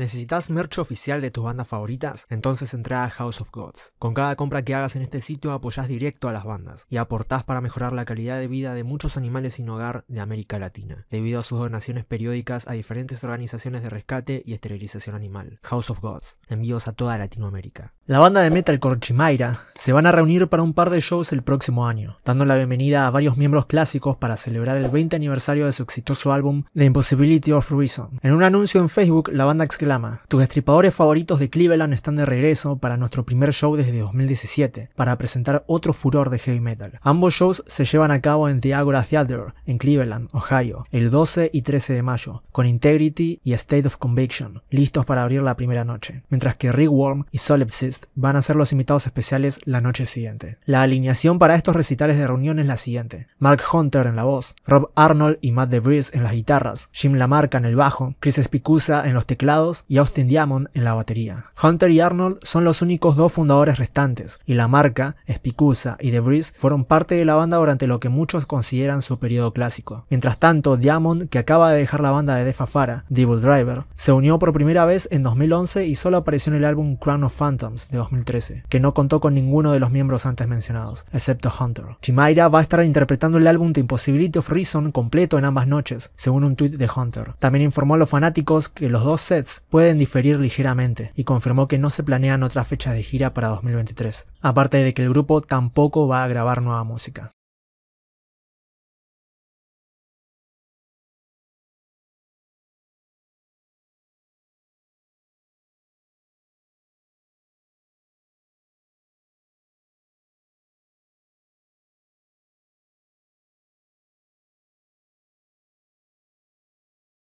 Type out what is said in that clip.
¿Necesitas merch oficial de tus bandas favoritas? Entonces entra a House of Gods. Con cada compra que hagas en este sitio apoyas directo a las bandas y aportás para mejorar la calidad de vida de muchos animales sin hogar de América Latina, debido a sus donaciones periódicas a diferentes organizaciones de rescate y esterilización animal. House of Gods, envíos a toda Latinoamérica. La banda de metal Corchimaira se van a reunir para un par de shows el próximo año, dando la bienvenida a varios miembros clásicos para celebrar el 20 aniversario de su exitoso álbum The Impossibility of Reason. En un anuncio en Facebook, la banda exclamó tus destripadores favoritos de Cleveland están de regreso para nuestro primer show desde 2017, para presentar otro furor de heavy metal. Ambos shows se llevan a cabo en The Agora Theater, en Cleveland, Ohio, el 12 y 13 de mayo, con Integrity y State of Conviction, listos para abrir la primera noche, mientras que Rick Worm y Solipsist van a ser los invitados especiales la noche siguiente. La alineación para estos recitales de reunión es la siguiente. Mark Hunter en la voz, Rob Arnold y Matt DeVries en las guitarras, Jim Lamarca en el bajo, Chris Spicusa en los teclados y Austin Diamond en la batería. Hunter y Arnold son los únicos dos fundadores restantes, y la marca, Spicusa y The Breeze fueron parte de la banda durante lo que muchos consideran su periodo clásico. Mientras tanto, Diamond, que acaba de dejar la banda de defafara Farah, Devil Driver, se unió por primera vez en 2011 y solo apareció en el álbum Crown of Phantoms de 2013, que no contó con ninguno de los miembros antes mencionados, excepto Hunter. Chimaira va a estar interpretando el álbum The Impossibility of Reason completo en ambas noches, según un tuit de Hunter. También informó a los fanáticos que los dos sets pueden diferir ligeramente y confirmó que no se planean otras fechas de gira para 2023, aparte de que el grupo tampoco va a grabar nueva música.